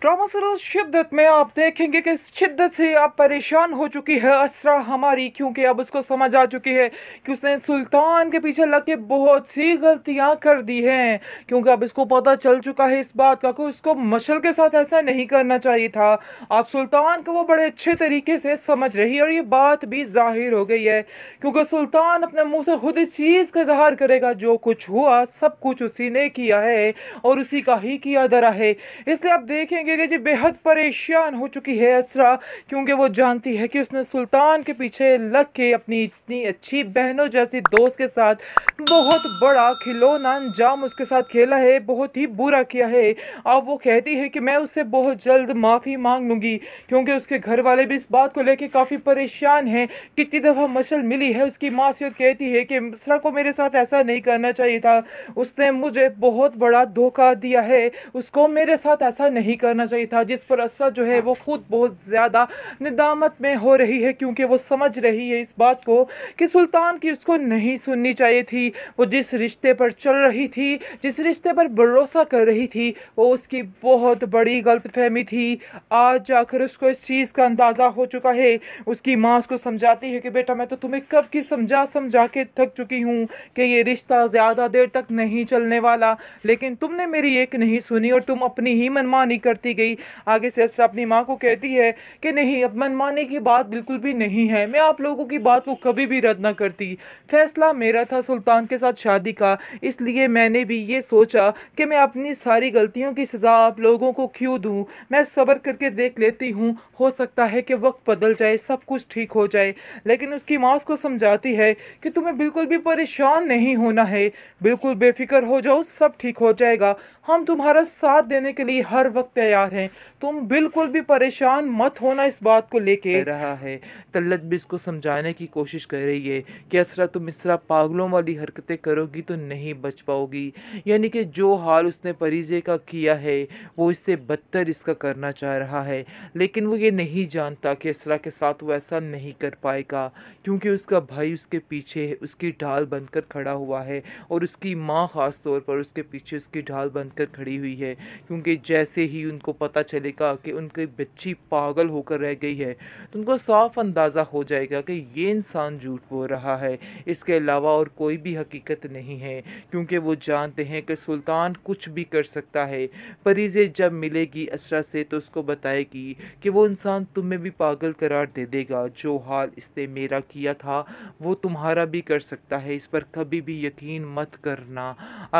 drama serial शिद्दत में आप देखेंगे कि शिद्दत से अब परेशान हो चुकी है असरा हमारी क्योंकि अब उसको समझ आ चुकी है कि उसने सुल्तान के पीछे लग के बहुत सी गलतियां कर दी हैं क्योंकि अब इसको पता चल चुका है इस बात का कि उसको मशल के साथ ऐसा नहीं करना चाहिए था अब सुल्तान को वो बड़े अच्छे तरीके से समझ रही और ये बात भी जाहिर हो गई है क्योंकि सुल्तान अपने मुँह से खुद इस चीज़ का इजहार करेगा जो कुछ हुआ सब कुछ उसी ने किया है और उसी का ही किया दरा है इसलिए आप देखेंगे गिरे जी बेहद परेशान हो चुकी है असरा क्योंकि वो जानती है कि उसने सुल्तान के पीछे लग के अपनी इतनी अच्छी बहनों जैसी दोस्त के साथ बहुत बड़ा खिलौना अंजाम उसके साथ खेला है बहुत ही बुरा किया है अब वो कहती है कि मैं उससे बहुत जल्द माफ़ी मांग लूँगी क्योंकि उसके घर वाले भी इस बात को लेकर काफ़ी परेशान हैं कितनी दफ़ा मशल मिली है उसकी मासीत कहती है कि असरा को मेरे साथ ऐसा नहीं करना चाहिए था उसने मुझे बहुत बड़ा धोखा दिया है उसको मेरे साथ ऐसा नहीं करना करना चाहिए था जिस पर असरा जो है वो खुद बहुत ज़्यादा निदामत में हो रही है क्योंकि वो समझ रही है इस बात को कि सुल्तान की उसको नहीं सुननी चाहिए थी वो जिस रिश्ते पर चल रही थी जिस रिश्ते पर भरोसा कर रही थी वो उसकी बहुत बड़ी गलतफहमी थी आज जाकर उसको इस चीज़ का अंदाज़ा हो चुका है उसकी माँ उसको समझाती है कि बेटा मैं तो तुम्हें कब की समझा समझा के थक चुकी हूँ कि ये रिश्ता ज़्यादा देर तक नहीं चलने वाला लेकिन तुमने मेरी एक नहीं सुनी और तुम अपनी ही मनमानी करती बढ़ती गई आगे से अस्रा अपनी माँ को कहती है कि नहीं अब मनमाने की बात बिल्कुल भी नहीं है मैं आप लोगों की बात को कभी भी रद्द ना करती फैसला मेरा था सुल्तान के साथ शादी का इसलिए मैंने भी ये सोचा कि मैं अपनी सारी गलतियों की सज़ा आप लोगों को क्यों दूँ मैं सब्र करके देख लेती हूँ हो सकता है कि वक्त बदल जाए सब कुछ ठीक हो जाए लेकिन उसकी माँ उसको समझाती है कि तुम्हें बिल्कुल भी परेशान नहीं होना है बिल्कुल बेफिक्र हो जाओ सब ठीक हो जाएगा हम तुम्हारा साथ देने के लिए हर वक्त तैयार तैयार हैं तुम बिल्कुल भी परेशान मत होना इस बात को लेके रहा है तल्लत भी इसको समझाने की कोशिश कर रही है कि असरा तुम इस तरह पागलों वाली हरकतें करोगी तो नहीं बच पाओगी यानी कि जो हाल उसने परीजे का किया है वो इससे बदतर इसका करना चाह रहा है लेकिन वो ये नहीं जानता कि असरा के साथ वो ऐसा नहीं कर पाएगा क्योंकि उसका भाई उसके पीछे उसकी ढाल बनकर खड़ा हुआ है और उसकी माँ ख़ास तौर पर उसके पीछे उसकी ढाल बनकर खड़ी हुई है क्योंकि जैसे ही उनको को पता चलेगा कि उनकी बच्ची पागल होकर रह गई है तो उनको साफ अंदाज़ा हो जाएगा कि ये इंसान झूठ बोल रहा है इसके अलावा और कोई भी हकीकत नहीं है क्योंकि वो जानते हैं कि सुल्तान कुछ भी कर सकता है परीजे जब मिलेगी असरा से तो उसको बताएगी कि वो इंसान तुम्हें भी पागल करार दे देगा जो हाल इसने मेरा किया था वो तुम्हारा भी कर सकता है इस पर कभी भी यकीन मत करना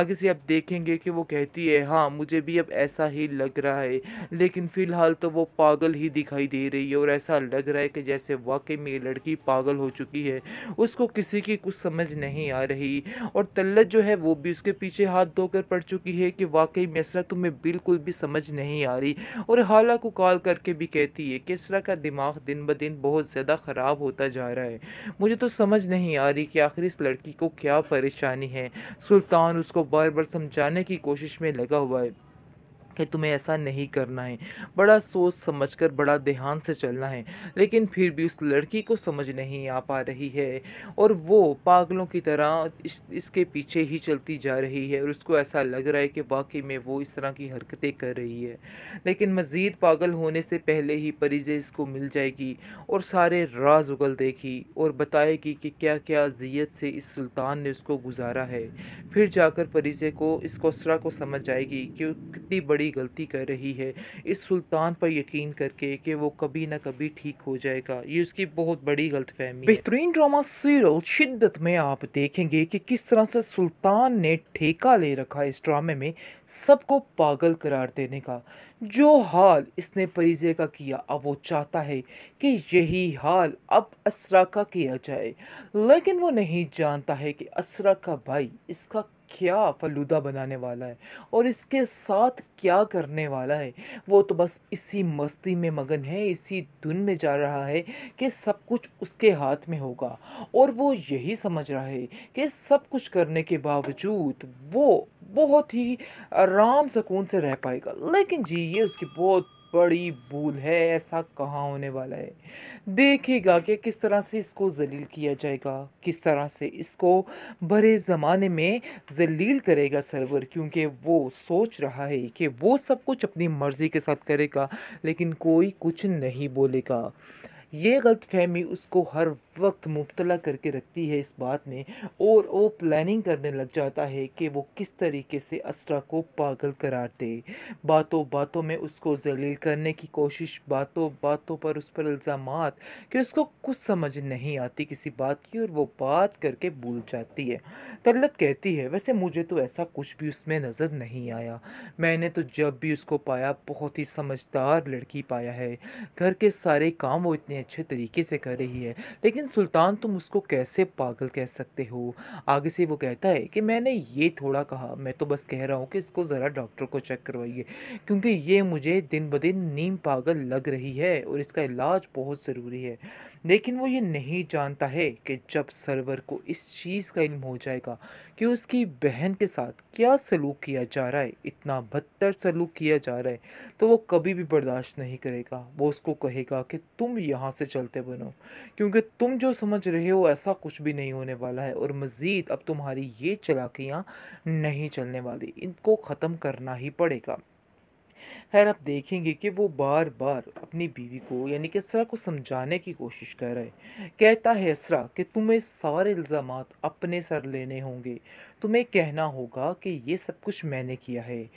आगे से आप देखेंगे कि वो कहती है हाँ मुझे भी अब ऐसा ही लग रहा है पाए लेकिन फ़िलहाल तो वो पागल ही दिखाई दे रही है और ऐसा लग रहा है कि जैसे वाकई में ये लड़की पागल हो चुकी है उसको किसी की कुछ समझ नहीं आ रही और तल्लत जो है वो भी उसके पीछे हाथ धोकर पड़ चुकी है कि वाकई में इसरा तुम्हें बिल्कुल भी समझ नहीं आ रही और हाला को कॉल करके भी कहती है कि इसरा का दिमाग दिन ब दिन बहुत ज़्यादा ख़राब होता जा रहा है मुझे तो समझ नहीं आ रही कि आखिर इस लड़की को क्या परेशानी है सुल्तान उसको बार बार समझाने की कोशिश में लगा हुआ है कि तुम्हें ऐसा नहीं करना है बड़ा सोच समझकर बड़ा ध्यान से चलना है लेकिन फिर भी उस लड़की को समझ नहीं आ पा रही है और वो पागलों की तरह इस, इसके पीछे ही चलती जा रही है और उसको ऐसा लग रहा है कि वाकई में वो इस तरह की हरकतें कर रही है लेकिन मज़ीद पागल होने से पहले ही परिजे इसको मिल जाएगी और सारे राज उगल देगी और बताएगी कि क्या क्या अजियत से इस सुल्तान ने उसको गुजारा है फिर जाकर परिजे को इस कोसरा को समझ आएगी कि कितनी बड़ी बड़ी गलती कर रही है इस सुल्तान पर यकीन करके कि वो कभी ना कभी ठीक हो जाएगा ये उसकी बहुत बड़ी गलत फहमी बेहतरीन ड्रामा सीरियल शिद्दत में आप देखेंगे कि किस तरह से सुल्तान ने ठेका ले रखा इस ड्रामे में सबको पागल करार देने का जो हाल इसने परिजे का किया अब वो चाहता है कि यही हाल अब असरा का किया जाए लेकिन वो नहीं जानता है कि असरा का भाई इसका क्या फलूदा बनाने वाला है और इसके साथ क्या करने वाला है वो तो बस इसी मस्ती में मगन है इसी धुन में जा रहा है कि सब कुछ उसके हाथ में होगा और वो यही समझ रहा है कि सब कुछ करने के बावजूद वो बहुत ही आराम सकून से रह पाएगा लेकिन जी ये उसकी बहुत बड़ी भूल है ऐसा कहाँ होने वाला है देखेगा कि किस तरह से इसको जलील किया जाएगा किस तरह से इसको बड़े ज़माने में जलील करेगा सर्वर क्योंकि वो सोच रहा है कि वो सब कुछ अपनी मर्ज़ी के साथ करेगा लेकिन कोई कुछ नहीं बोलेगा ये गलत फहमी उसको हर वक्त मुबतला करके रखती है इस बात में और वो प्लानिंग करने लग जाता है कि वो किस तरीके से असरा को पागल करार दे बातों बातों में उसको जलील करने की कोशिश बातों बातों पर उस पर इल्ज़ाम कि उसको कुछ समझ नहीं आती किसी बात की और वो बात करके भूल जाती है तल्लत कहती है वैसे मुझे तो ऐसा कुछ भी उसमें नज़र नहीं आया मैंने तो जब भी उसको पाया बहुत ही समझदार लड़की पाया है घर के सारे काम वो इतने अच्छे तरीके से कर रही है लेकिन सुल्तान तुम उसको कैसे पागल कह सकते हो आगे से वो कहता है कि मैंने ये थोड़ा कहा मैं तो बस कह रहा हूँ कि इसको ज़रा डॉक्टर को चेक करवाइए क्योंकि ये मुझे दिन ब दिन नीम पागल लग रही है और इसका इलाज बहुत ज़रूरी है लेकिन वो ये नहीं जानता है कि जब सरवर को इस चीज़ का इल्म हो जाएगा कि उसकी बहन के साथ क्या सलूक किया जा रहा है इतना बदतर सलूक किया जा रहा है तो वो कभी भी बर्दाश्त नहीं करेगा वो उसको कहेगा कि तुम यहाँ वहाँ से चलते बनो क्योंकि तुम जो समझ रहे हो ऐसा कुछ भी नहीं होने वाला है और मज़ीद अब तुम्हारी ये चलाकियाँ नहीं चलने वाली इनको ख़त्म करना ही पड़ेगा खैर आप देखेंगे कि वो बार बार अपनी बीवी को यानी कि इसरा को समझाने की कोशिश कर रहे कहता है इसरा कि तुम्हें सारे इल्ज़ाम अपने सर लेने होंगे तुम्हें कहना होगा कि ये सब कुछ मैंने किया है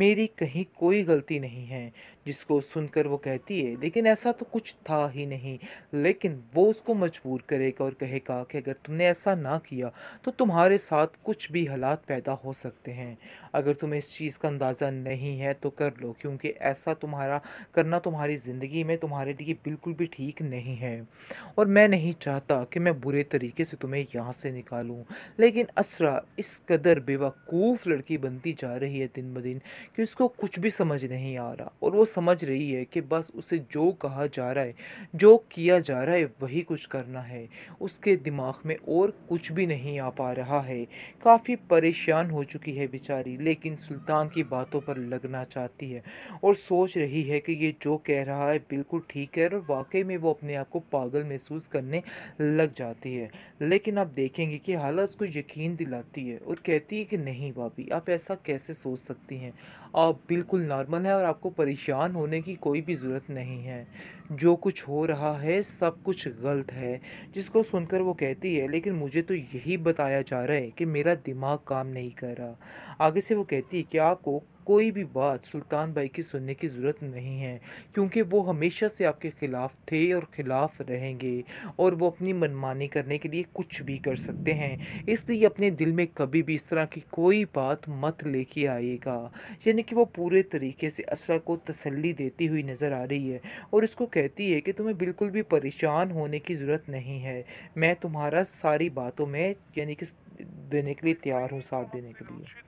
मेरी कहीं कोई गलती नहीं है जिसको सुनकर वो कहती है लेकिन ऐसा तो कुछ था ही नहीं लेकिन वो उसको मजबूर करेगा और कहेगा कि अगर तुमने ऐसा ना किया तो तुम्हारे साथ कुछ भी हालात पैदा हो सकते हैं अगर तुम्हें इस चीज़ का अंदाज़ा नहीं है तो कर लो हो क्योंकि ऐसा तुम्हारा करना तुम्हारी ज़िंदगी में तुम्हारे लिए बिल्कुल भी ठीक नहीं है और मैं नहीं चाहता कि मैं बुरे तरीके से तुम्हें यहाँ से निकालूँ लेकिन असरा इस कदर बेवकूफ़ लड़की बनती जा रही है दिन ब दिन कि उसको कुछ भी समझ नहीं आ रहा और वो समझ रही है कि बस उसे जो कहा जा रहा है जो किया जा रहा है वही कुछ करना है उसके दिमाग में और कुछ भी नहीं आ पा रहा है काफ़ी परेशान हो चुकी है बेचारी लेकिन सुल्तान की बातों पर लगना चाहती है है और सोच रही है कि ये जो कह रहा है बिल्कुल ठीक है और वाकई में वो अपने आप को पागल महसूस करने लग जाती है लेकिन आप देखेंगे कि हालत उसको यकीन दिलाती है और कहती है कि नहीं भाभी आप ऐसा कैसे सोच सकती हैं आप बिल्कुल नॉर्मल हैं और आपको परेशान होने की कोई भी ज़रूरत नहीं है जो कुछ हो रहा है सब कुछ गलत है जिसको सुनकर वो कहती है लेकिन मुझे तो यही बताया जा रहा है कि मेरा दिमाग काम नहीं कर रहा आगे से वो कहती है कि आपको कोई भी बात सुल्तान भाई की सुनने की ज़रूरत नहीं है क्योंकि वो हमेशा से आपके ख़िलाफ़ थे और ख़िलाफ़ रहेंगे और वो अपनी मनमानी करने के लिए कुछ भी कर सकते हैं इसलिए अपने दिल में कभी भी इस तरह की कोई बात मत लेके आइएगा यानी कि वो पूरे तरीके से असरा को तसल्ली देती हुई नज़र आ रही है और इसको कहती है कि तुम्हें बिल्कुल भी परेशान होने की ज़रूरत नहीं है मैं तुम्हारा सारी बातों में यानी कि देने के लिए तैयार हूँ साथ देने के लिए